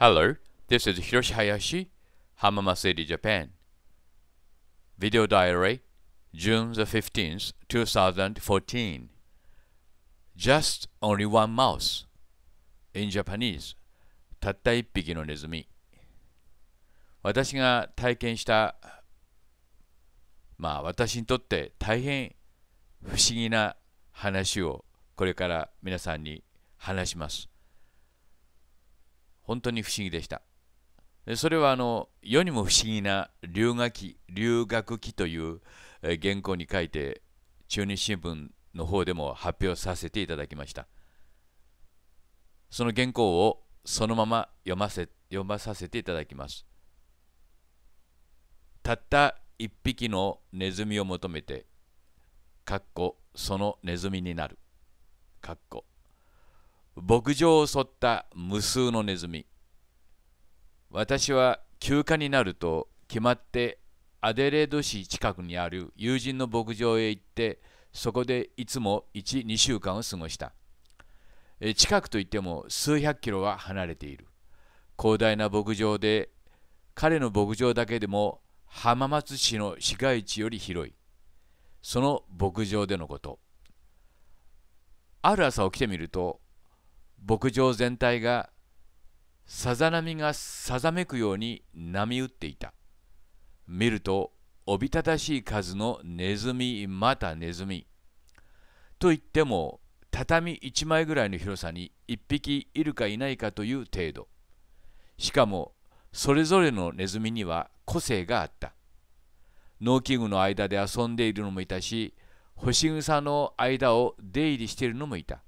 Hello, this is Hiroshi Hayashi, Hamama City, Japan. Video Diary, June the 15th, 2014. Just only one mouse. In Japanese, たった一匹のネズミ。私が体験した、まあ私にとって大変不思議な話をこれから皆さんに話します。本当に不思議でした。それはあの世にも不思議な留学期留学期という原稿に書いて中日新聞の方でも発表させていただきました。その原稿をそのまま読ませ読まさせていただきます。たった一匹のネズミを求めて、かっこそのネズミになる。かっこ牧場を襲った無数のネズミ私は休暇になると決まってアデレード市近くにある友人の牧場へ行ってそこでいつも12週間を過ごした近くといっても数百キロは離れている広大な牧場で彼の牧場だけでも浜松市の市街地より広いその牧場でのことある朝起きてみると牧場全体がさざ波がさざめくように波打っていた見るとおびただしい数のネズミまたネズミといっても畳1枚ぐらいの広さに1匹いるかいないかという程度しかもそれぞれのネズミには個性があった農機具の間で遊んでいるのもいたし星草の間を出入りしているのもいた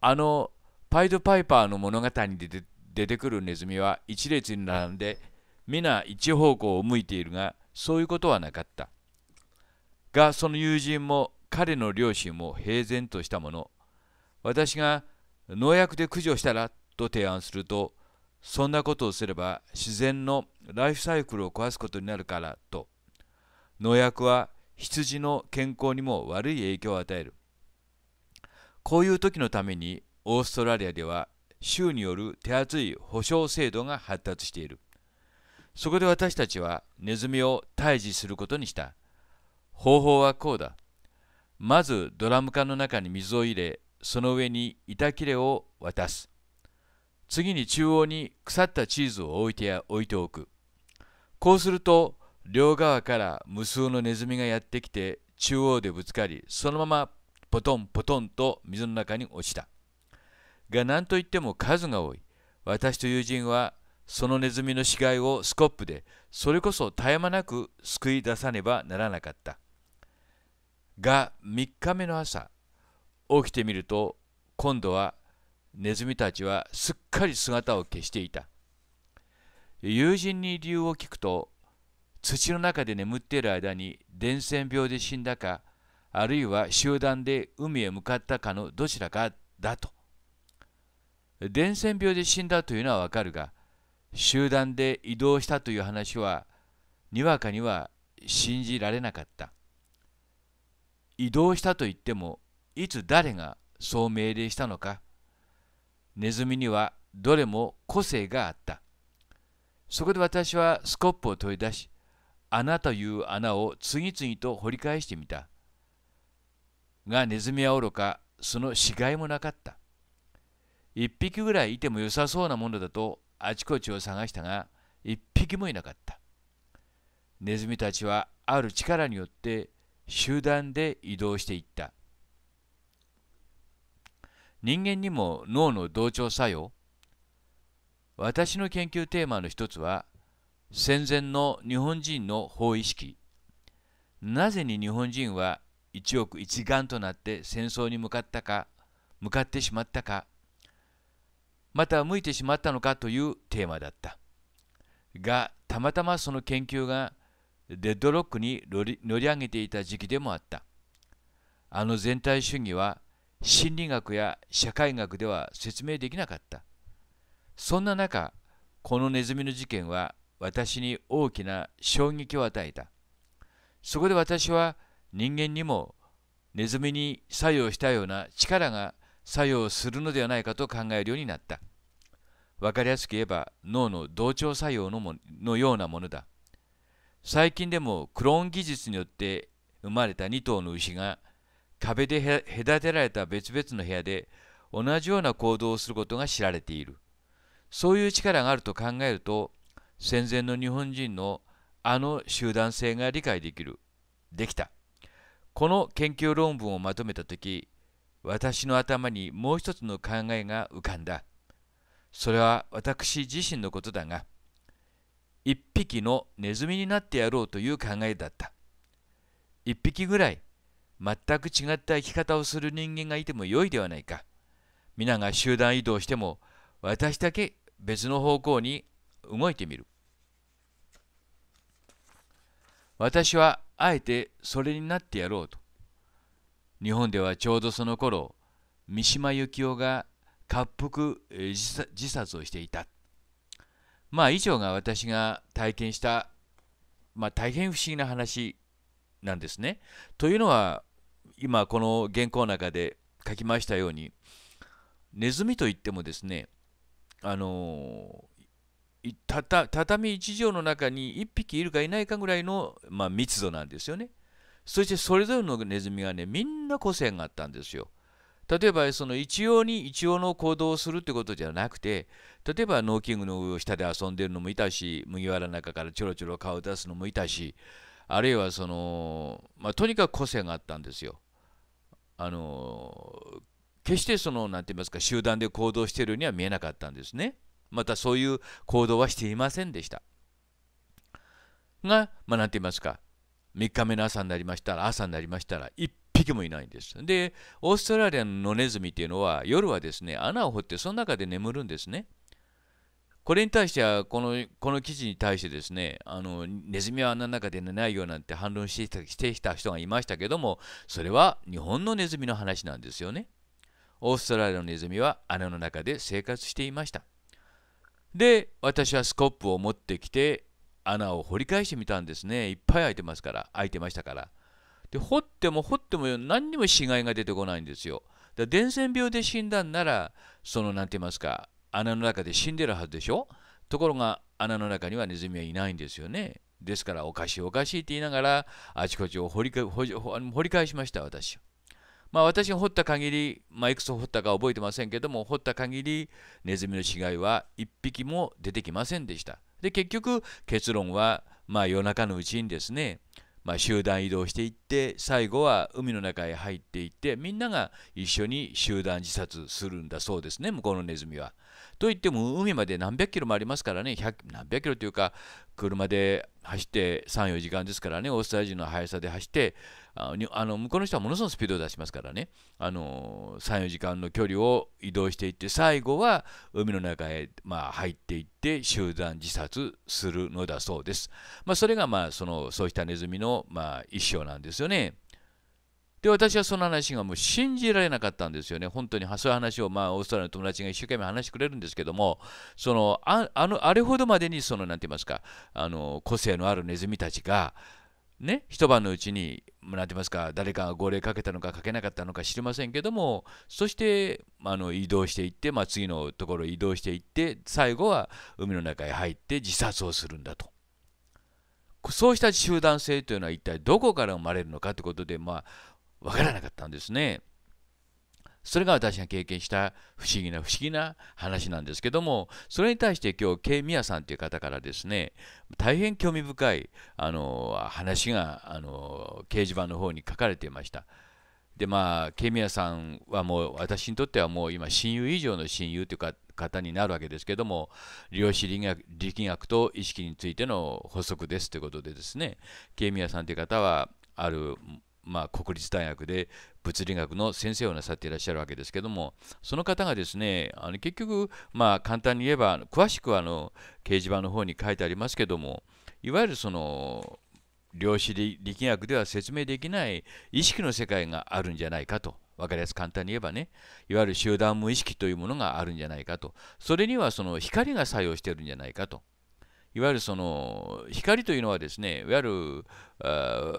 あのパイドパイパーの物語に出てくるネズミは一列に並んで皆一方向を向いているがそういうことはなかったがその友人も彼の両親も平然としたもの私が農薬で駆除したらと提案するとそんなことをすれば自然のライフサイクルを壊すことになるからと農薬は羊の健康にも悪い影響を与えるこういう時のためにオーストラリアでは州による手厚い保障制度が発達している。そこで私たちはネズミを退治することにした。方法はこうだ。まずドラム缶の中に水を入れ、その上に板切れを渡す。次に中央に腐ったチーズを置いてや置いておく。こうすると両側から無数のネズミがやってきて中央でぶつかりそのままポトンポトンと水の中に落ちた。が何といっても数が多い。私と友人はそのネズミの死骸をスコップでそれこそ絶え間なく救い出さねばならなかった。が3日目の朝起きてみると今度はネズミたちはすっかり姿を消していた。友人に理由を聞くと土の中で眠っている間に伝染病で死んだかあるいは集団で海へ向かったかのどちらかだと伝染病で死んだというのはわかるが集団で移動したという話はにわかには信じられなかった移動したといってもいつ誰がそう命令したのかネズミにはどれも個性があったそこで私はスコップを取り出し穴という穴を次々と掘り返してみたがネズミはおろかその死骸もなかった1匹ぐらいいても良さそうなものだとあちこちを探したが1匹もいなかったネズミたちはある力によって集団で移動していった人間にも脳の同調作用私の研究テーマの一つは戦前の日本人の法意識なぜに日本人は一億一丸となって戦争に向かったか向かってしまったかまた向いてしまったのかというテーマだったがたまたまその研究がデッドロックに乗り上げていた時期でもあったあの全体主義は心理学や社会学では説明できなかったそんな中このネズミの事件は私に大きな衝撃を与えたそこで私は人間にもネズミに作用したような力が作用するのではないかと考えるようになった分かりやすく言えば脳の同調作用のものようなものだ最近でもクローン技術によって生まれた2頭の牛が壁で隔てられた別々の部屋で同じような行動をすることが知られているそういう力があると考えると戦前の日本人のあの集団性が理解できるできたこの研究論文をまとめた時私の頭にもう一つの考えが浮かんだ。それは私自身のことだが、一匹のネズミになってやろうという考えだった。一匹ぐらい、全く違った生き方をする人間がいても良いではないか。皆が集団移動しても、私だけ別の方向に動いてみる。私はあえてそれになってやろうと。日本ではちょうどその頃三島由紀夫が滑腹自殺をしていたまあ以上が私が体験した、まあ、大変不思議な話なんですね。というのは今この原稿の中で書きましたようにネズミといってもですねあのたた畳1畳の中に1匹いるかいないかぐらいの、まあ、密度なんですよね。そしてそれぞれのネズミがねみんな個性があったんですよ。例えばその一様に一様の行動をするってことじゃなくて例えば農機具の上を下で遊んでるのもいたし麦わらの中からちょろちょろ顔を出すのもいたしあるいはその、まあ、とにかく個性があったんですよ。あの決してそのんて言いますか集団で行動しているようには見えなかったんですね。またそういう行動はしていませんでした。が、まあ、んて言いますか3日目の朝になりましたら朝になりましたら1匹もいないんですでオーストラリアのネズミっていうのは夜はですね穴を掘ってその中で眠るんですねこれに対してはこのこの記事に対してですねあのネズミは穴の中で寝ないよなんて反論してしてきた人がいましたけどもそれは日本のネズミの話なんですよねオーストラリアのネズミは穴の中で生活していましたで私はスコップを持ってきて穴を掘り返してみたんですねいっぱい開いてますから開いてましたからで掘っても掘っても何にも死骸が出てこないんですよだ伝染病で死んだんならその何て言いますか穴の中で死んでるはずでしょところが穴の中にはネズミはいないんですよねですからおかしいおかしいって言いながらあちこちを掘り掘り返しました私まあ私が掘った限り、まあ、いくつ掘ったか覚えてませんけども掘った限りネズミの死骸は1匹も出てきませんでしたで結局結論は、まあ、夜中のうちにですね、まあ、集団移動していって最後は海の中へ入っていってみんなが一緒に集団自殺するんだそうですね向こうのネズミは。といっても海まで何百キロもありますからね何百キロというか車で走って34時間ですからねオーストラリア人の速さで走ってあの向こうの人はものすごくスピードを出しますからね、あの34時間の距離を移動していって最後は海の中へ、まあ、入っていって集団自殺するのだそうです、まあ、それが、まあ、そのそうしたネズミの、まあ、一生なんですよねで私はその話がもう信じられなかったんですよね。本当にそういう話を、まあ、オーストラリアの友達が一生懸命話してくれるんですけども、そのああのあれほどまでにその、なんて言いますかあの、個性のあるネズミたちが、ね、一晩のうちに、なんて言いますか、誰かが号令かけたのかかけなかったのか知りませんけども、そしてあの移動していって、まあ、次のところ移動していって、最後は海の中へ入って自殺をするんだと。そうした集団性というのは一体どこから生まれるのかということで、まあ、分からなかったんですね。それが私が経験した不思議な不思議な話なんですけどもそれに対して今日 K ミヤさんという方からですね大変興味深いあの話があの掲示板の方に書かれていました。でまあ、ケミヤさんはもう私にとってはもう今親友以上の親友というか方になるわけですけども量子力学と意識についての補足ですということでですねケミヤさんという方はあるまあ、国立大学で物理学の先生をなさっていらっしゃるわけですけどもその方がですねあの結局、まあ、簡単に言えば詳しくはあの掲示板の方に書いてありますけどもいわゆるその量子力学では説明できない意識の世界があるんじゃないかと分かりやすく簡単に言えばねいわゆる集団無意識というものがあるんじゃないかとそれにはその光が作用してるんじゃないかといわゆるその光というのはですねいわゆる物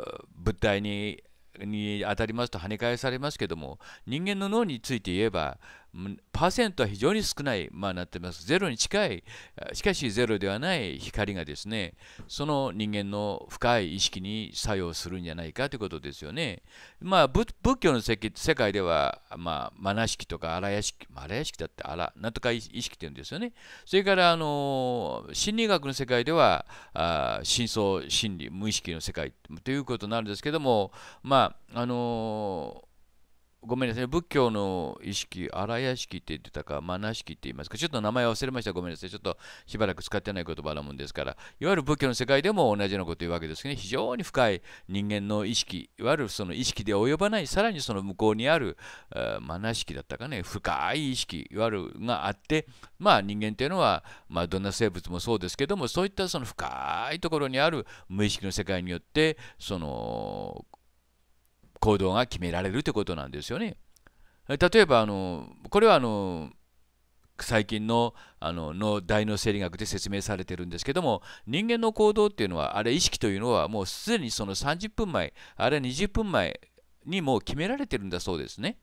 体にに当たりますと跳ね返されますけども人間の脳について言えばパーセントは非常に少ない、まあ、なってます。ゼロに近い、しかしゼロではない光がですね、その人間の深い意識に作用するんじゃないかということですよね。まあ、仏教の世界では、まあ、マナ式とか荒屋式、荒屋式だって荒、なんとか意識って言うんですよね。それから、あの、心理学の世界では、あ真相心理、無意識の世界ということになるんですけども、まあ、あのごめんなさい、仏教の意識、荒屋敷って言ってたか、マナ式って言いますか、ちょっと名前忘れました、ごめんなさい、ちょっとしばらく使ってない言葉なもんですから、いわゆる仏教の世界でも同じようなこと言うわけですね、非常に深い人間の意識、いわゆるその意識で及ばない、さらにその向こうにある、マナ式だったかね、深い意識、いわゆるがあって、まあ人間っていうのは、まあ、どんな生物もそうですけども、そういったその深いところにある無意識の世界によって、その、行動が決められるということなんですよね。例えばあのこれはあの最近のあのの大脳生理学で説明されてるんですけども人間の行動っていうのはあれ意識というのはもうすでにその30分前あれは20分前にもう決められてるんだそうですね。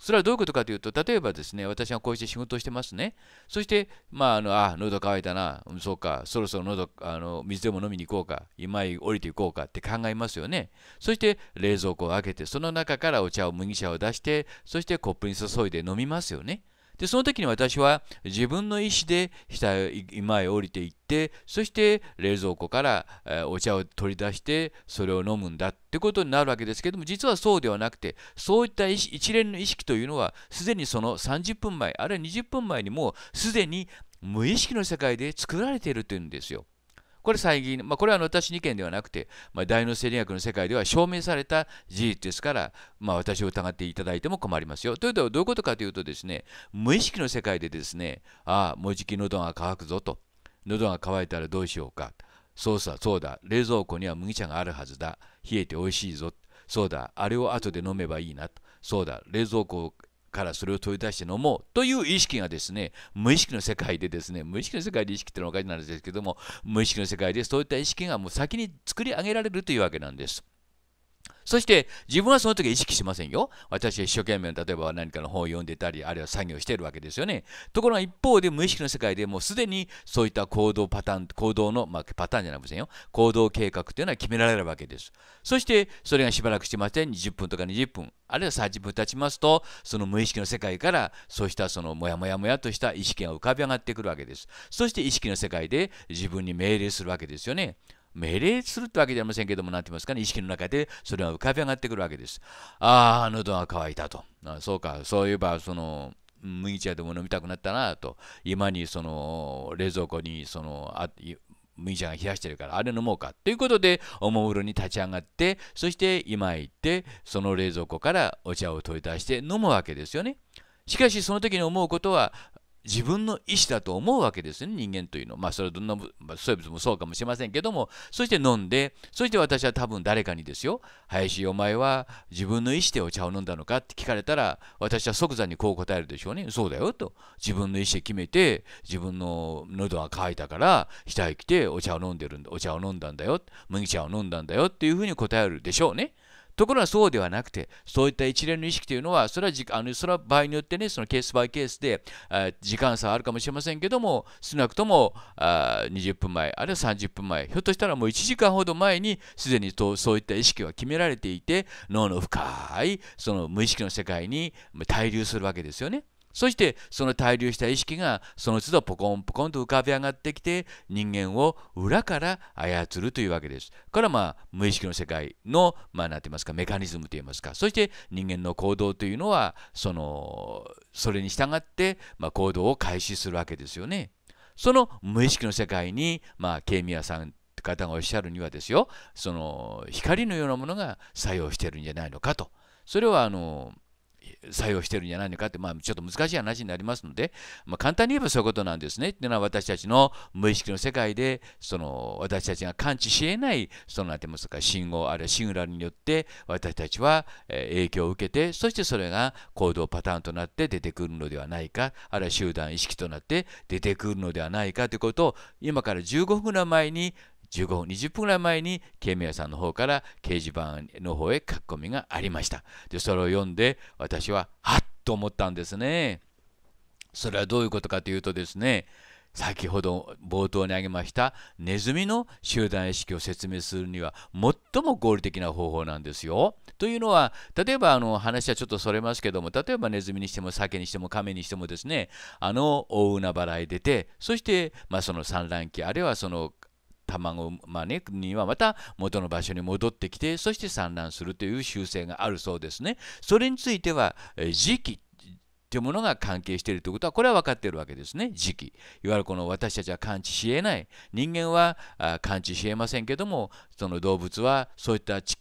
それはどういうことかというと、例えばですね、私がこうして仕事をしてますね。そして、まあ、あのあ喉乾いたな、そうか、そろそろ喉あの水でも飲みに行こうか、今へ降りて行こうかって考えますよね。そして、冷蔵庫を開けて、その中からお茶を、麦茶を出して、そしてコップに注いで飲みますよね。でその時に私は自分の意思で下へ今へ降りていってそして冷蔵庫からお茶を取り出してそれを飲むんだってことになるわけですけども実はそうではなくてそういった一連の意識というのはすでにその30分前あるいは20分前にもうすでに無意識の世界で作られているというんですよ。これ最近、まあ、これは私の意見ではなくて、まあ、大脳生理学の世界では証明された事実ですから、まあ、私を疑っていただいても困りますよ。というと、どういうことかというとですね、無意識の世界でですね、ああ、もうじき喉が渇くぞと、喉が渇いたらどうしようか、そうさ、そうだ、冷蔵庫には麦茶があるはずだ、冷えておいしいぞ、そうだ、あれを後で飲めばいいなと、そうだ、冷蔵庫からそれを取り出して飲もうという意識がですね、無意識の世界でですね、無意識の世界で意識っていうのはおかしなんですけども、無意識の世界でそういった意識がもう先に作り上げられるというわけなんです。そして自分はその時は意識しませんよ。私は一生懸命例えば何かの本を読んでたりあるいは作業してるわけですよね。ところが一方で無意識の世界でもうすでにそういった行動パターン行動の、まあ、パターンじゃなりませんよ行動計画というのは決められるわけです。そしてそれがしばらくしてまして20分とか20分あるいは30分経ちますとその無意識の世界からそうしたそのモヤモヤモヤとした意識が浮かび上がってくるわけです。そして意識の世界で自分に命令するわけですよね。命令するってわけじゃありませんけども、なんて言いますかね、意識の中でそれは浮かび上がってくるわけです。ああ、喉が渇いたと。あそうか、そういえば、その、麦茶でも飲みたくなったなと、今にその冷蔵庫にそのあ麦茶が冷やしてるから、あれ飲もうか。ということで、おもむろに立ち上がって、そして今行って、その冷蔵庫からお茶を取り出して飲むわけですよね。しかしその時に思うことは自分の意思だと思うわけですね、人間というのは。まあ、それはどんな、まあ、生物もそうかもしれませんけども、そして飲んで、そして私は多分誰かにですよ、林、お前は自分の意思でお茶を飲んだのかって聞かれたら、私は即座にこう答えるでしょうね。そうだよと。自分の意思で決めて、自分の喉が渇いたから、下へ来てお茶を飲んでるんだ、お茶を飲んだんだよ、麦茶を飲んだんだよっていうふうに答えるでしょうね。ところがそうではなくて、そういった一連の意識というのは、それはあのそれは場合によってね、そのケースバイケースで、え時間差はあるかもしれませんけども、少なくともあ20分前、あるいは30分前、ひょっとしたらもう1時間ほど前に、すでにとそういった意識は決められていて、脳の深いその無意識の世界に滞留するわけですよね。そしてその滞留した意識がその都度ポコンポコンと浮かび上がってきて人間を裏から操るというわけです。これはまあ無意識の世界のまあて言いますかメカニズムといいますかそして人間の行動というのはそのそれに従ってまあ行動を開始するわけですよね。その無意識の世界にまあケイミヤさん方がおっしゃるにはですよその光のようなものが作用しているんじゃないのかと。それはあの作用してるんじゃないのかって、まあ、ちょっと難しい話になりますので、まあ、簡単に言えばそういうことなんですね。っていうのは私たちの無意識の世界でその私たちが感知しえないそのなんて言いますか信号あるいはシグナルによって私たちは影響を受けてそしてそれが行動パターンとなって出てくるのではないかあるいは集団意識となって出てくるのではないかということを今から15分ぐらい前に15分20分ぐらい前に慶アさんの方から掲示板の方へ書き込みがありましたでそれを読んで私ははっと思ったんですねそれはどういうことかというとですね先ほど冒頭に挙げましたネズミの集団意識を説明するには最も合理的な方法なんですよ。というのは例えばあの話はちょっとそれますけども例えばネズミにしてもケにしてもカメにしてもですねあの大海原へ出てそして、まあ、その産卵期あるいはその卵、を招くにはまた元の場所に戻ってきてそして産卵するという習性があるそうですね。それについては時期というものが関係しているということはこれは分かっているわけですね時期いわゆるこの私たちは感知しえない人間は感知しえませんけどもその動物はそういった地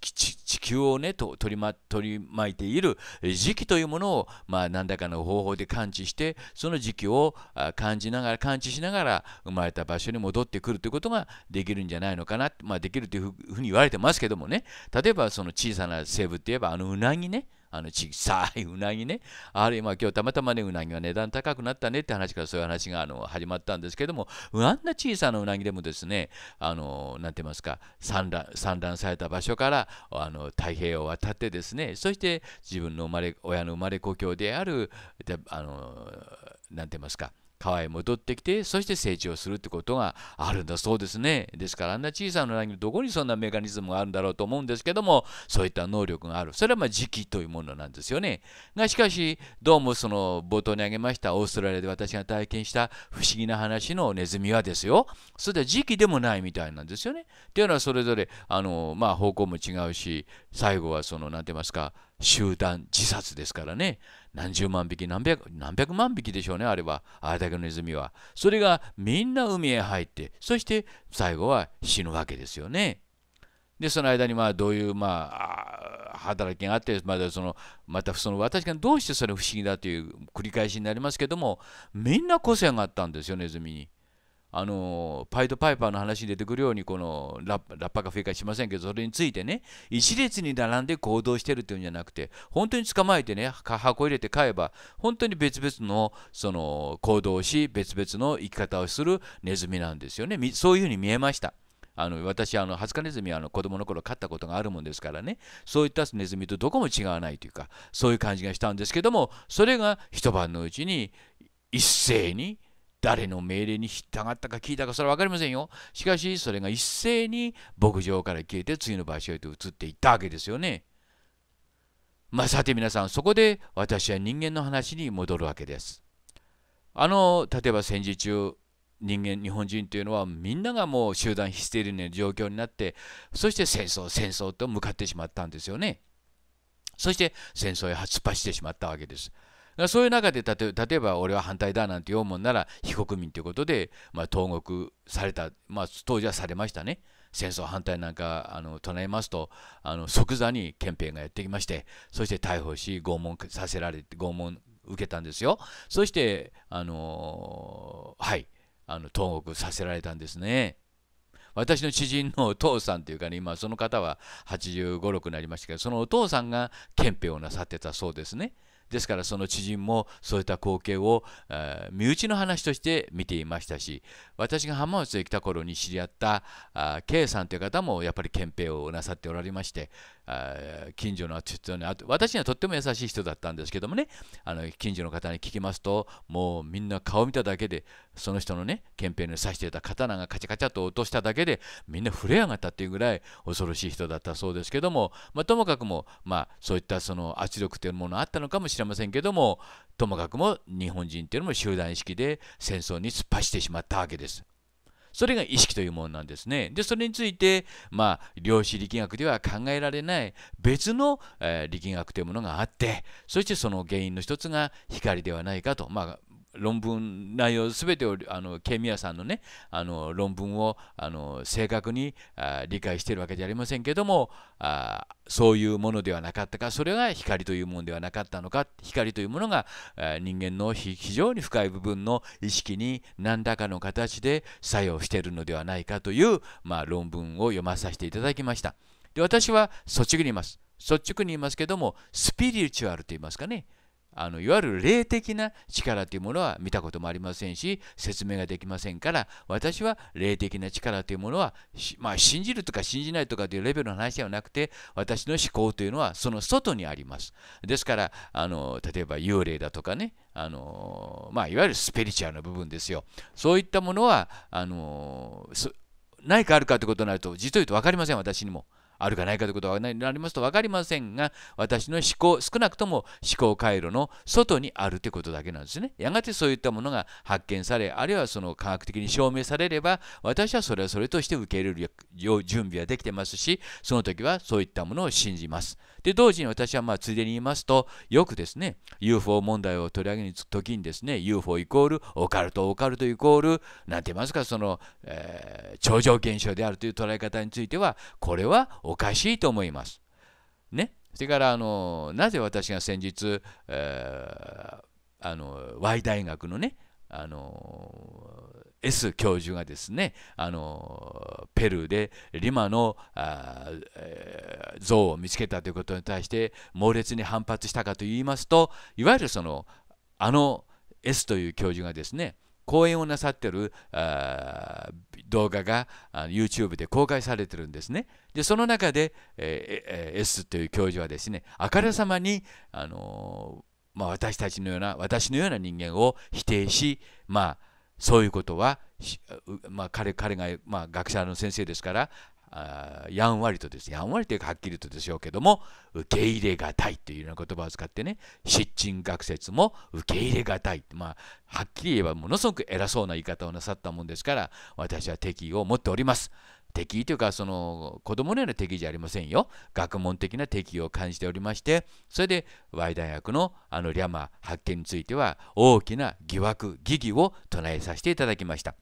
球をねと取り,、ま、取り巻いている時期というものを、まあ、何らかの方法で感知してその時期を感じながら感知しながら生まれた場所に戻ってくるということができるんじゃないのかな、まあ、できるというふうに言われてますけどもね例えばその小さな生物といえばあのうなぎねあの小さいうなぎね、あるいは今日たまたまね、うなぎは値段高くなったねって話からそういう話があの始まったんですけども、あんな小さなうなぎでもですね、あのなんて言いますか、産卵産卵された場所からあの太平洋を渡ってですね、そして自分の生まれ親の生まれ故郷である、であのなんて言いますか、川へ戻ってきてそして成長するってことがあるんだそうですねですからあんな小さなうなぎのどこにそんなメカニズムがあるんだろうと思うんですけどもそういった能力があるそれはまあ時期というものなんですよねがしかしどうもその冒頭に挙げましたオーストラリアで私が体験した不思議な話のネズミはですよそれは時期でもないみたいなんですよねっていうのはそれぞれあのまあ方向も違うし最後はそのなんて言いますか集団自殺ですからね何十万匹何百何百万匹でしょうねあれは、あれだけのネズミはそれがみんな海へ入ってそして最後は死ぬわけですよねでその間にまあどういうまあ働きがあってまだそのまたその私がどうしてそれ不思議だという繰り返しになりますけどもみんな個性があったんですよネズミに。あのパイドパイパーの話に出てくるようにこのラッパが正かしませんけどそれについてね一列に並んで行動してるっていうんじゃなくて本当に捕まえてね箱入れて買えば本当に別々のその行動をし別々の生き方をするネズミなんですよねそういうふうに見えました。あの私あのハツカネズミはあの子供の頃飼ったことがあるもんですからねそういったネズミとどこも違わないというかそういう感じがしたんですけどもそれが一晩のうちに一斉に誰の命令に従ったか聞いたかそれは分かりませんよ。しかしそれが一斉に牧場から消えて次の場所へと移っていったわけですよね。まあ、さて皆さんそこで私は人間の話に戻るわけです。あの例えば戦時中人間日本人というのはみんながもう集団ヒステリーの状況になってそして戦争戦争と向かってしまったんですよね。そして戦争へ発破してしまったわけです。らそういう中で例えば俺は反対だなんて読むんなら非国民ということで、まあ、投獄された、まあ、当時はされましたね。戦争反対なんかあの唱えますとあの即座に憲兵がやってきましてそして逮捕し拷問させられて拷問受けたんですよそしてあのー、はいあの投獄させられたんですね。私の知人のお父さんというかね、今その方は85、6になりましたけど、そのお父さんが憲兵をなさってたそうですね。ですからその知人もそういった光景を、えー、身内の話として見ていましたし私が浜松へ来た頃に知り合った K さんという方もやっぱり憲兵をなさっておられまして近所の人に私にはとっても優しい人だったんですけどもねあの近所の方に聞きますともうみんな顔見ただけでその人のね憲兵に刺していた刀がカチャカチャと落としただけでみんな触れやがったっていうぐらい恐ろしい人だったそうですけども、まあ、ともかくも、まあ、そういったその圧力というものあったのかもしれませんけどもともかくも日本人というのも集団意識で戦争に突っ走ってしまったわけです。それが意識というものなんですね。で、それについて、まあ、量子力学では考えられない別の、えー、力学というものがあって、そしてその原因の一つが光ではないかと、まあ、論文内容全てをあのケミアさんのねあの論文をあの正確にあ理解しているわけじゃありませんけどもあそういうものではなかったかそれが光というものではなかったのか光というものが人間の非常に深い部分の意識に何らかの形で作用しているのではないかという、まあ、論文を読まさせていただきました。で私は率直に言います。率直に言いますけどもスピリチュアルと言いますかねあのいわゆる霊的な力というものは見たこともありませんし説明ができませんから私は霊的な力というものは、まあ、信じるとか信じないとかというレベルの話ではなくて私の思考というのはその外にありますですからあの例えば幽霊だとかねあの、まあ、いわゆるスピリチュアルな部分ですよそういったものはあの何かあるかということになると実を言うと分かりません私にも。あるかないかということはなりますと分かりませんが、私の思考、少なくとも思考回路の外にあるということだけなんですね。やがてそういったものが発見され、あるいはその科学的に証明されれば、私はそれはそれとして受け入れる準備はできてますし、その時はそういったものを信じます。で同時に私はまあついでに言いますとよくですね UFO 問題を取り上げる時にですね UFO イコールオカルトオカルトイコール何て言いますかその、えー、超常現象であるという捉え方についてはこれはおかしいと思います。ね、それからあのなぜ私が先日、えー、あの Y 大学のねあの S 教授がですねあのペルーでリマのあ、え像を見つけたということに対して猛烈に反発したかといいますといわゆるそのあの S という教授がですね講演をなさってるあ動画があ YouTube で公開されてるんですね。でその中で、えー、S という教授はですねあからさまに、あのまあ、私たちのような私のような人間を否定し、まあ、そういうことは、まあ、彼彼が、まあ、学者の先生ですからあやんわりとです、やんわりというかはっきりとでしょうけども受け入れがたいというような言葉を使ってね失神学説も受け入れがたい、まあ、はっきり言えばものすごく偉そうな言い方をなさったもんですから私は敵意を持っております。敵というかその子供のような敵じゃありませんよ学問的な敵を感じておりましてそれで Y 大学のあのリャマ発見については大きな疑惑疑義を唱えさせていただきました。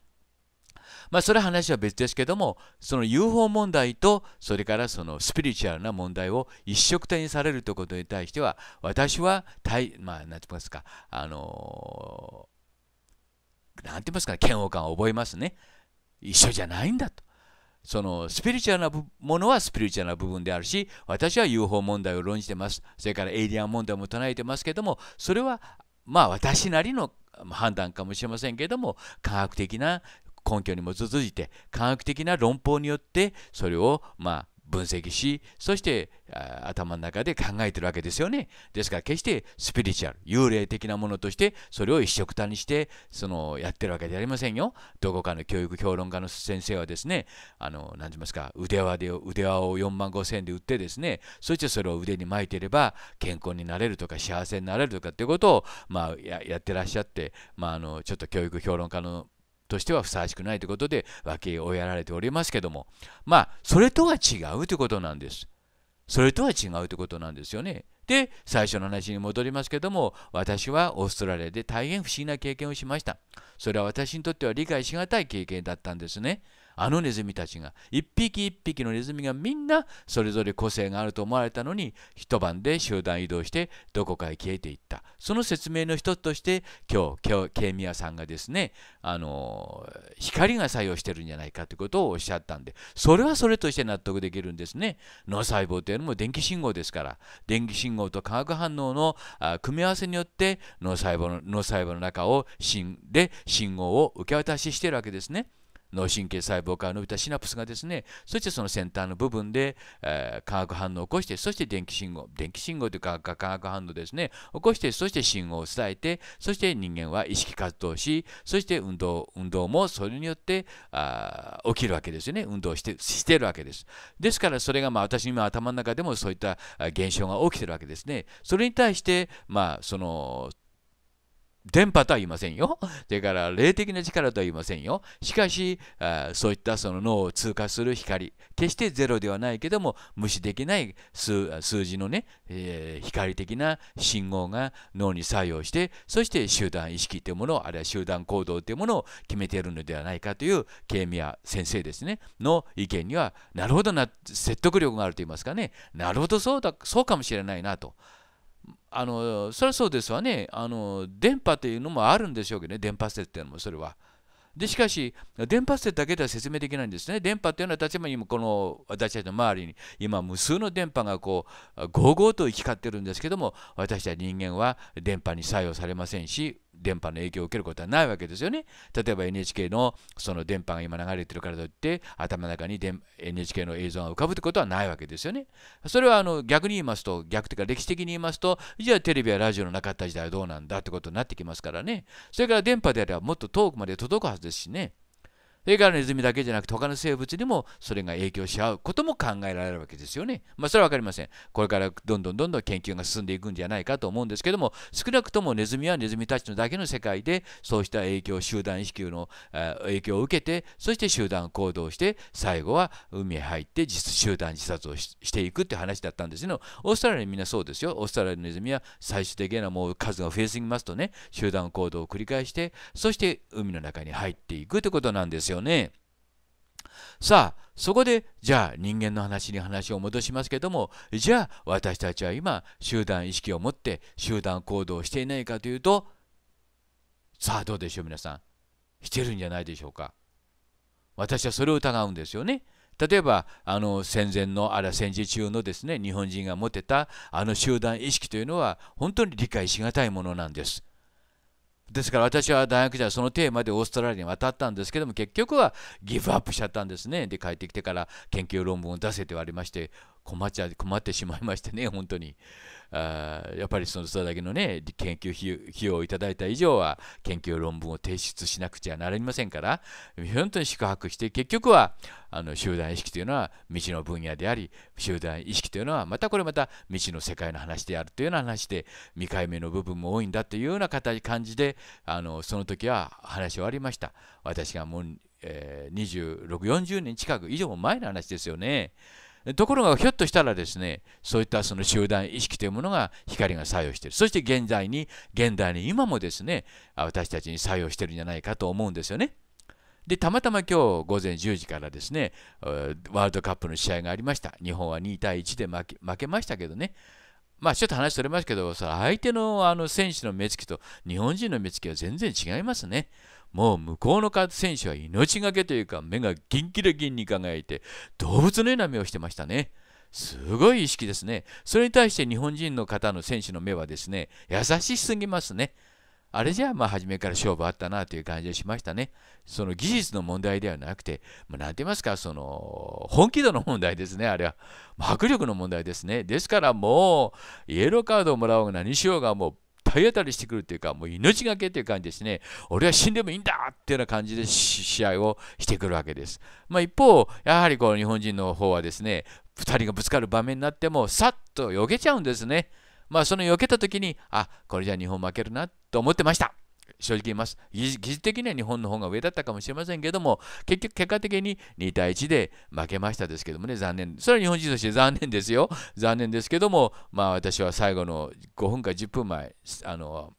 まあそれは話は別ですけどもその UFO 問題とそれからそのスピリチュアルな問題を一色体にされるということに対しては私は対まあ何て言いますかあの何て言いますか嫌悪感を覚えますね一緒じゃないんだとそのスピリチュアルなものはスピリチュアルな部分であるし私は UFO 問題を論じてますそれからエイリアン問題も唱えてますけどもそれはまあ私なりの判断かもしれませんけども科学的な根拠に基づいて科学的な論法によってそれをまあ分析し、そして頭の中で考えてるわけですよね。ですから決してスピリチュアル、幽霊的なものとしてそれを一色たにしてそのやってるわけじゃありませんよ。どこかの教育評論家の先生はですね、あの、何て言いますか、腕輪で腕輪を4万5千円で売ってですね、そしてそれを腕に巻いていれば健康になれるとか幸せになれるとかっていうことを、まあ、やってらっしゃって、まあ、あの、ちょっと教育評論家のとしてはふさわしくないということで脇をやられておりますけどもまあそれとは違うということなんです。それとは違うということなんですよね。で最初の話に戻りますけども私はオーストラリアで大変不思議な経験をしました。それは私にとっては理解しがたい経験だったんですね。あのネズミたちが一匹一匹のネズミがみんなそれぞれ個性があると思われたのに一晩で集団移動してどこかへ消えていったその説明の一つとして今日今日ケイミヤさんがですねあの光が作用してるんじゃないかということをおっしゃったんでそれはそれとして納得できるんですね脳細胞というのも電気信号ですから電気信号と化学反応の組み合わせによって脳細胞の脳細胞の中をで信号を受け渡ししてるわけですね。脳神経細胞から伸びたシナプスがですねそしてその先端の部分で、えー、化学反応を起こしてそして電気信号電気信号というか化学反応ですね起こしてそして信号を伝えてそして人間は意識活動しそして運動運動もそれによってあ起きるわけですよね運動してしてるわけですですからそれがまあ私今頭の中でもそういった現象が起きてるわけですねそれに対してまあその電波とは言いませんよ。それから霊的な力とは言いませんよ。しかし、あそういったその脳を通過する光、決してゼロではないけども、無視できない数字のね、えー、光的な信号が脳に作用して、そして集団意識というもの、あるいは集団行動というものを決めているのではないかという、ケイミア先生ですね、の意見には、なるほどな、説得力があると言いますかね、なるほどそうだ、そうかもしれないなと。あのそれはそうですわねあの電波というのもあるんでしょうけどね電波節っていうのもそれは。でしかし、電波定だけでは説明できないんですね。電波っていうのは、例えば今、この私たちの周りに、今、無数の電波がこう、ごうごうと行き交ってるんですけども、私たち人間は電波に作用されませんし、電波の影響を受けることはないわけですよね。例えば NHK のその電波が今流れてるからといって頭の中に NHK の映像が浮かぶってことはないわけですよね。それはあの逆に言いますと逆というか歴史的に言いますとじゃあテレビやラジオのなかった時代はどうなんだってことになってきますからね。それから電波であればもっと遠くまで届くはずですしね。それからネズミだけじゃなくて他の生物にもそれが影響し合うことも考えられるわけですよね。まあそれは分かりません。これからどんどんどんどん研究が進んでいくんじゃないかと思うんですけども少なくともネズミはネズミたちのだけの世界でそうした影響集団意識の影響を受けてそして集団行動して最後は海へ入って集団自殺をしていくって話だったんですけどオーストラリアみんなそうですよ。オーストラリアのネズミは最終的にはもう数が増えすぎますとね集団行動を繰り返してそして海の中に入っていくってことなんですよよね。さあそこでじゃあ人間の話に話を戻しますけどもじゃあ私たちは今集団意識を持って集団行動をしていないかというとさあどうでしょう皆さんしてるんじゃないでしょうか私はそれを疑うんですよね。例えばあの戦前のあら戦時中のですね日本人が持てたあの集団意識というのは本当に理解しがたいものなんです。ですから私は大学時代そのテーマでオーストラリアに渡ったんですけども結局はギブアップしちゃったんですねで帰ってきてから研究論文を出せて言われまして困っちゃ困ってしまいましてね、本当に。あやっぱりそのそれだけのね、研究費用をいただいた以上は、研究論文を提出しなくちゃなりませんから、本当に宿泊して、結局はあの集団意識というのは未知の分野であり、集団意識というのは、またこれまた未知の世界の話であるというような話で、未解明の部分も多いんだというような形感じで、あのその時は話終ありました。私がもう、えー、26、40年近く以上も前の話ですよね。ところがひょっとしたらですねそういったその集団意識というものが光が作用しているそして現在に現代に今もですね私たちに作用してるんじゃないかと思うんですよね。でたまたま今日午前10時からですねワールドカップの試合がありました日本は2対1で負けましたけどねまあちょっと話それますけど、そ相手のあの選手の目つきと日本人の目つきは全然違いますね。もう向こうの選手は命がけというか目がギンキラギンに輝いて動物のような目をしてましたね。すごい意識ですね。それに対して日本人の方の選手の目はですね、優しすぎますね。あれじゃあ、まあ、初めから勝負あったなという感じがしましたね。その技術の問題ではなくて、まあ、なんて言いますか、その、本気度の問題ですね、あれは。迫力の問題ですね。ですから、もう、イエローカードをもらおうが何しようが、もう、体当たりしてくるっていうか、もう命がけという感じですね。俺は死んでもいいんだっていうような感じで試合をしてくるわけです。まあ、一方、やはりこの日本人の方はですね、2人がぶつかる場面になっても、さっと避けちゃうんですね。まあ、その避けた時に、あ、これじゃ日本負けるなと思ってました。正直言います。技術的には日本の方が上だったかもしれませんけども、結局、結果的に2対1で負けましたですけどもね、残念。それは日本人として残念ですよ。残念ですけども、まあ私は最後の5分か10分前、あの、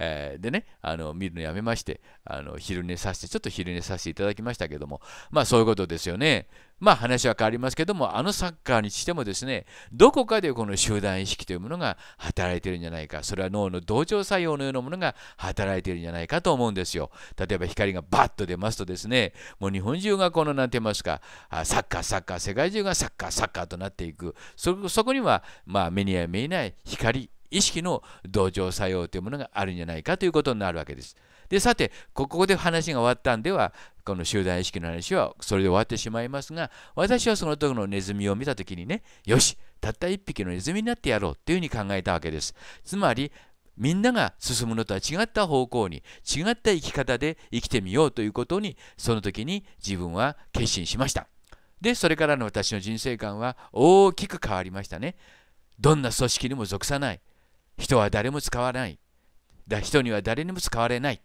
えー、でねあの見るのやめましてあの昼寝させてちょっと昼寝させていただきましたけどもまあそういうことですよねまあ話は変わりますけどもあのサッカーにしてもですねどこかでこの集団意識というものが働いてるんじゃないかそれは脳の同調作用のようなものが働いてるんじゃないかと思うんですよ例えば光がバッと出ますとですねもう日本中がこの何て言いますかサッカーサッカー世界中がサッカーサッカーとなっていくそこにはまあ目には見えない光意識の同情作用というものがあるんじゃないかということになるわけです。でさてここで話が終わったんではこの集団意識の話はそれで終わってしまいますが私はその時のネズミを見た時にねよしたった1匹のネズミになってやろうというふうに考えたわけです。つまりみんなが進むのとは違った方向に違った生き方で生きてみようということにその時に自分は決心しました。でそれからの私の人生観は大きく変わりましたね。どんな組織にも属さない人は誰も使わない。だ人には誰にも使われない。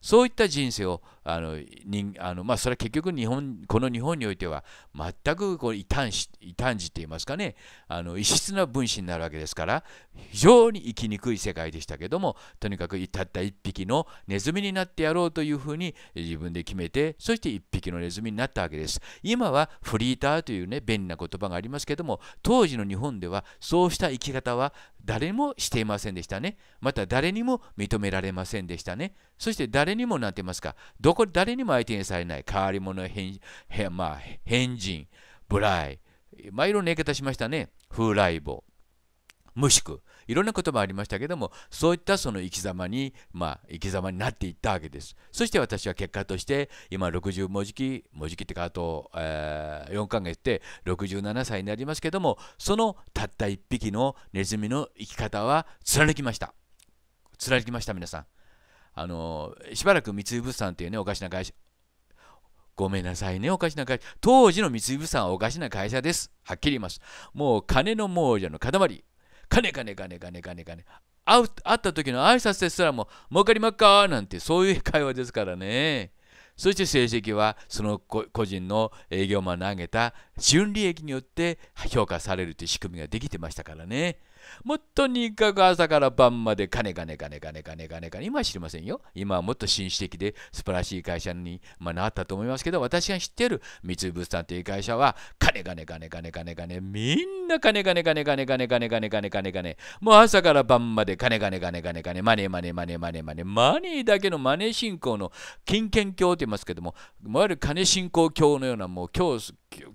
そういった人生をあのにあのまあ、それは結局日本、この日本においては全くこう異端子異端児といいますかねあの異質な分子になるわけですから非常に生きにくい世界でしたけどもとにかくたった1匹のネズミになってやろうというふうに自分で決めてそして1匹のネズミになったわけです。今はフリーターというね便利な言葉がありますけども当時の日本ではそうした生き方は誰もしていませんでしたね。また誰にも認められませんでしたね。そして誰にもなんて言いますか、どこれ誰にも相手にされない変わり者変変、まあ、変人ライ、まあいろんな言い方しましたね風来坊無宿いろんな言葉ありましたけどもそういったその生き様にまあ生き様になっていったわけですそして私は結果として今60文字き文字きってかあと、えー、4ヶ月で67歳になりますけどもそのたった1匹のネズミの生き方は貫きました貫きました皆さんあのしばらく三井物産っていうねおかしな会社ごめんなさいね、おかしな会社。当時の三井物産はおかしな会社です。はっきり言います。もう金の亡者の塊。金金金金金金。会った時の挨拶ですらも、儲かりまっかなんてそういう会話ですからね。そして成績はその個人の営業マンの上げた純利益によって評価されるという仕組みができてましたからね。もっとにかく朝から晩まで金金金金金金金今は知りませんよ。今はもっと紳士的で素晴らしい会社に、まあ、なったと思いますけど、私が知っている三井物産という会社は金金金金金金みんな金金金金金金金金金金もう朝から晩まで金金金金金マネーマネーマネーマネーマネーマネーだけのマネー信仰の金券教と言いますけども、いわゆる金信仰教のようなもう教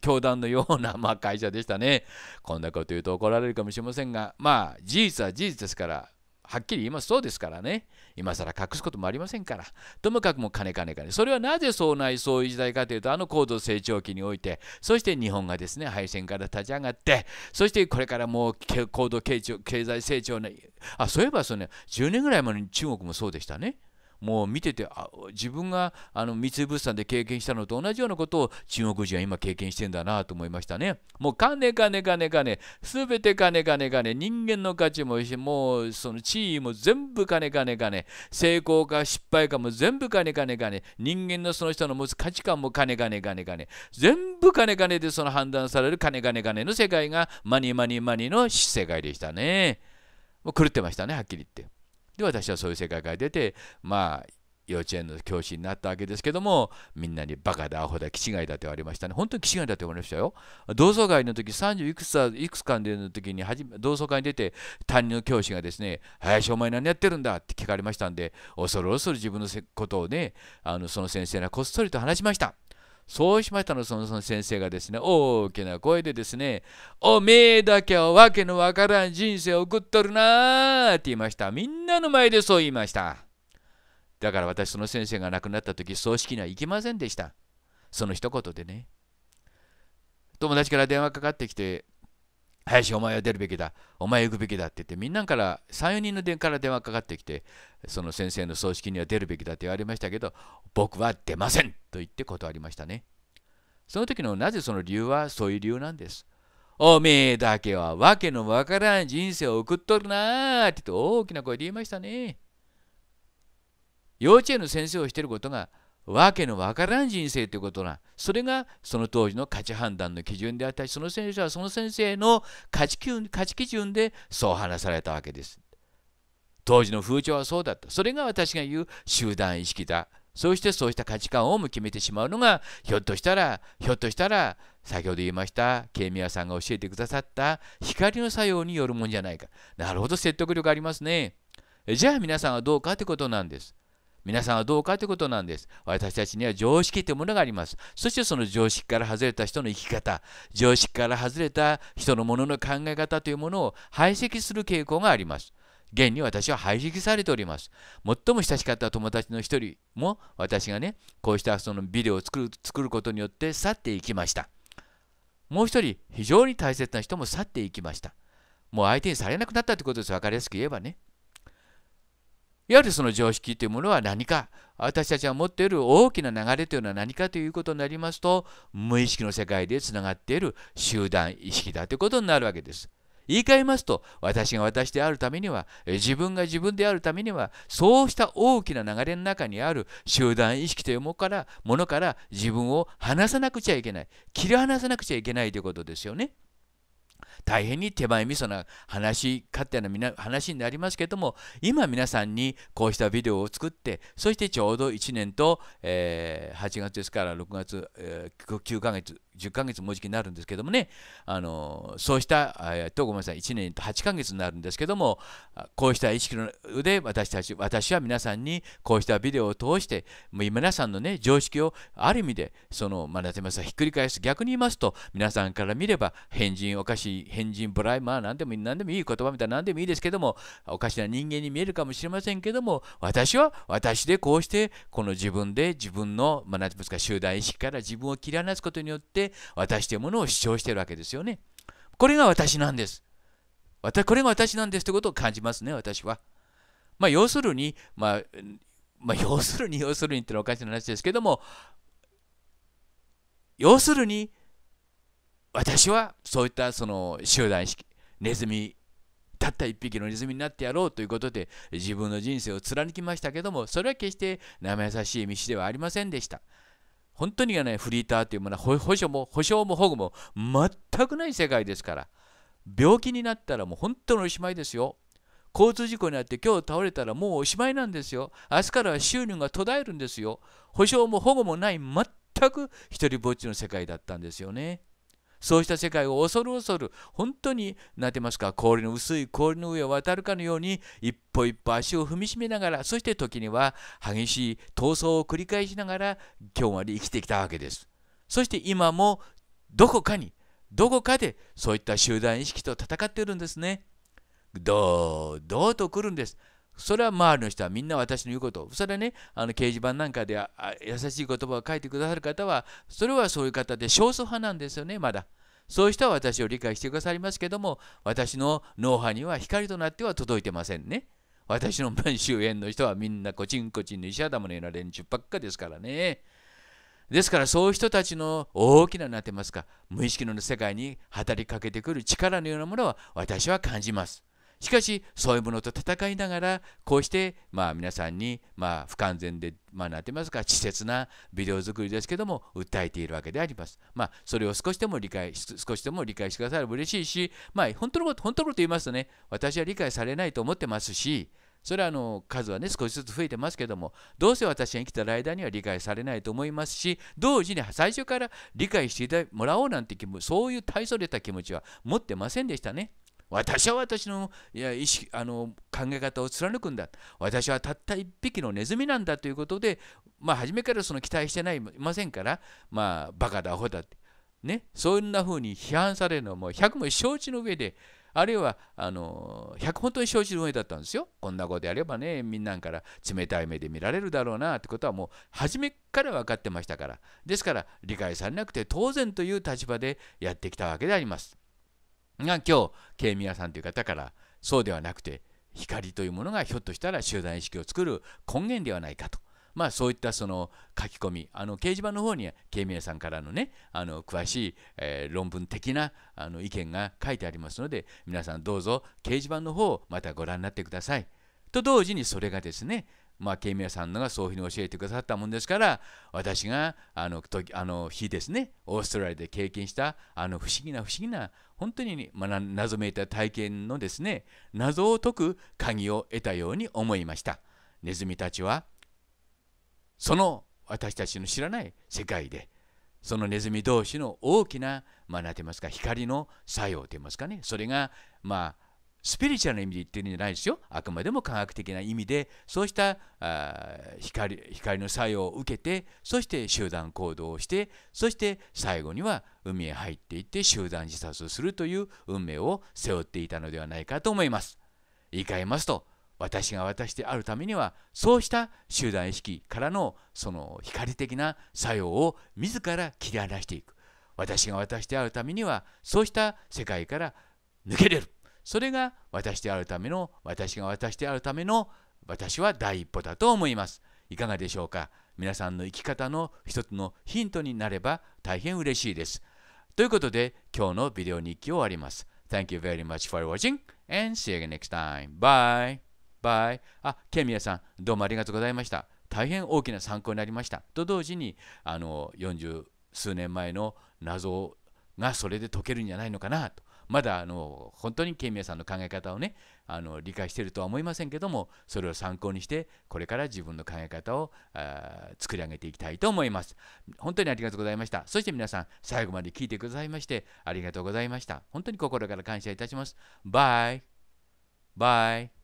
教団のような、まあ、会社でしたね。こんなこと言うと怒られるかもしれませんが、まあ、事実は事実ですから、はっきり言いますそうですからね今更隠すこともありませんからともかくも金金金それはなぜそうないそういう時代かというとあの高度成長期においてそして日本がですね敗戦から立ち上がってそしてこれからもう高度経済成長のあそういえばその、ね、10年ぐらい前に中国もそうでしたねもう見ててあ自分があの三井物産で経験したのと同じようなことを中国人は今経験してんだなと思いましたねもう金金金金すべて金金金人間の価値ももうその地位も全部金金金成功か失敗かも全部金金金人間のその人の持つ価値観も金金金金全部金金でその判断される金金金の世界がマニマニマニの世界でしたねもう狂ってましたねはっきり言ってで私はそういう世界から出てまあ幼稚園の教師になったわけですけどもみんなにバカだアホだ気違いだって言われましたね本当に気違いだって言われましたよ同窓会の時30いくついくつかの時に同窓会に出て担任の教師がですね「林お前何やってるんだ?」って聞かれましたんで恐る恐る自分のことをねあのその先生がこっそりと話しましたそうしましたの、その先生がですね、大きな声でですね、おめえだけはわけのわからん人生を送っとるなーって言いました。みんなの前でそう言いました。だから私、その先生が亡くなった時、葬式には行きませんでした。その一言でね。友達から電話かかってきて、林、お前は出るべきだ、お前行くべきだって言って、みんなから、3、4人の電から電話かかってきて、その先生の葬式には出るべきだって言われましたけど、僕は出ませんと言って断りましたね。その時のなぜその理由はそういう理由なんです。おめえだけはわけのわからん人生を送っとるなーって大きな声で言いましたね。幼稚園の先生をしてることがわけのわからん人生ということなそれがその当時の価値判断の基準であったしその先生はその先生の価値基準でそう話されたわけです当時の風潮はそうだったそれが私が言う集団意識だそしてそうした価値観をも決めてしまうのがひょっとしたらひょっとしたら先ほど言いましたケイミヤさんが教えてくださった光の作用によるもんじゃないかなるほど説得力ありますねじゃあ皆さんはどうかってことなんです皆さんはどうかということなんです。私たちには常識というものがあります。そしてその常識から外れた人の生き方、常識から外れた人のものの考え方というものを排斥する傾向があります。現に私は排斥されております。最も親しかった友達の一人も私がね、こうしたそのビデオを作る作ることによって去っていきました。もう一人、非常に大切な人も去っていきました。もう相手にされなくなったということです。分かりやすく言えばね。いわゆるその常識というものは何か私たちが持っている大きな流れというのは何かということになりますと無意識の世界でつながっている集団意識だということになるわけです。言い換えますと私が私であるためには自分が自分であるためにはそうした大きな流れの中にある集団意識というものからものから自分を離さなくちゃいけない切り離さなくちゃいけないということですよね。大変に手前味噌な話勝手な話になりますけども今皆さんにこうしたビデオを作ってそしてちょうど1年と、えー、8月ですから6月、えー、9ヶ月10ヶ月もじきになるんですけどもね、あのそうした、えっと、ごめんなさい、1年と8ヶ月になるんですけども、こうした意識ので私たち、私は皆さんにこうしたビデオを通して、もう皆さんのね、常識をある意味で、その、まあ、なてますひっくり返す、逆に言いますと、皆さんから見れば、変人、おかしい、変人、ブライマー、んでもいい、何でもいい言葉みたいな、何でもいいですけども、おかしな人間に見えるかもしれませんけども、私は私でこうして、この自分で自分の、まあ、なてますか、集団意識から自分を切り離すことによって、私というものを主張しているわけですよね。これが私なんです。これが私なんですということを感じますね、私は。まあ、要するに、まあ、まあ、要するに、要するにってのはおかしな話ですけども、要するに、私はそういったその集団意識、ネズミたった一匹のネズミになってやろうということで自分の人生を貫きましたけどもそれは決して生優しい道ではありませんでした本当にね、フリーターというものは保証も保証も保護も全くない世界ですから、病気になったらもう本当のおしまいですよ。交通事故になって今日倒れたらもうおしまいなんですよ。明日からは収入が途絶えるんですよ。保証も保護もない全く一りぼっちの世界だったんですよね。そうした世界を恐る恐る本当になてますか氷の薄い氷の上を渡るかのように一歩一歩足を踏みしめながらそして時には激しい闘争を繰り返しながら今日まで生きてきたわけですそして今もどこかにどこかでそういった集団意識と戦っているんですね。どうどうと来るんです。それは周りの人はみんな私の言うことそれはねあの掲示板なんかで優しい言葉を書いてくださる方はそれはそういう方で少数派なんですよねまだ。そういう人は私を理解してくださりますけども私の脳波には光となっては届いてませんね。私の周辺の人はみんなコチンコチンの石頭のような連中ばっかですからね。ですからそういう人たちの大きななってますか無意識の世界に働きかけてくる力のようなものは私は感じます。しかしそういうものと戦いながらこうしてまあ皆さんにまあ不完全でまあなんて言いますか稚拙なビデオ作りですけども訴えているわけであります。まあそれを少しでも理解少しでも理解してくだされば嬉しいしまあ本当のこと本当のこと言いますとね私は理解されないと思ってますしそれはあの数はね少しずつ増えてますけどもどうせ私が生きてる間には理解されないと思いますし同時に最初から理解してもらおうなんて気もそういう大それた気持ちは持ってませんでしたね。私は私のいや意識あの考え方を貫くんだ私はたった1匹のネズミなんだということで、まあ、初めからその期待してないませんから、まあ、バカだアホだって、ね、そんな風に批判されるのはもう100も承知の上であるいはあの100本当に承知の上だったんですよこんなことやればねみんなから冷たい目で見られるだろうなってことはもう初めから分かってましたからですから理解されなくて当然という立場でやってきたわけであります。が今日ミヤさんという方からそうではなくて光というものがひょっとしたら集団意識を作る根源ではないかと。まあ、そういったその書き込みあの掲示板の方にミヤさんからのねあの詳しい、えー、論文的なあの意見が書いてありますので皆さんどうぞ掲示板の方をまたご覧になってください。と同時にそれがですねまあ、ケミヤさんのがそういうふうに教えてくださったもんですから、私があのあの日ですね、オーストラリアで経験したあの不思議な不思議な、本当に、まあ、謎めいた体験のですね、謎を解く鍵を得たように思いました。ネズミたちは、その私たちの知らない世界で、そのネズミ同士の大きな、まあ、なんて言いますか、光の作用と言いますかね、それが、まあ、スピリチュアルな意味で言ってるんじゃないですよ。あくまでも科学的な意味で、そうしたあ光光の作用を受けて、そして集団行動をして、そして最後には海へ入っていって集団自殺をするという運命を背負っていたのではないかと思います。言い換えますと、私が私であるためには、そうした集団意識からのその光的な作用を自ら切り離していく。私が私であるためには、そうした世界から抜け出る。それが私であるための私が私であるための私は第一歩だと思いますいかがでしょうか皆さんの生き方の一つのヒントになれば大変嬉しいですということで今日のビデオ日記を終わります Thank you very much for watching and see you next time. Bye. Bye. あ、ケミヤさん、どうもありがとうございました。大変大きな参考になりました。と同時に、あの、40数年前の謎がそれで解けるんじゃないのかなと。まだあの本当にケミヤさんの考え方をねあの理解してるとは思いませんけどもそれを参考にしてこれから自分の考え方を作り上げていきたいと思います本当にありがとうございましたそして皆さん最後まで聞いてくださいましてありがとうございました本当に心から感謝いたしますバイバイ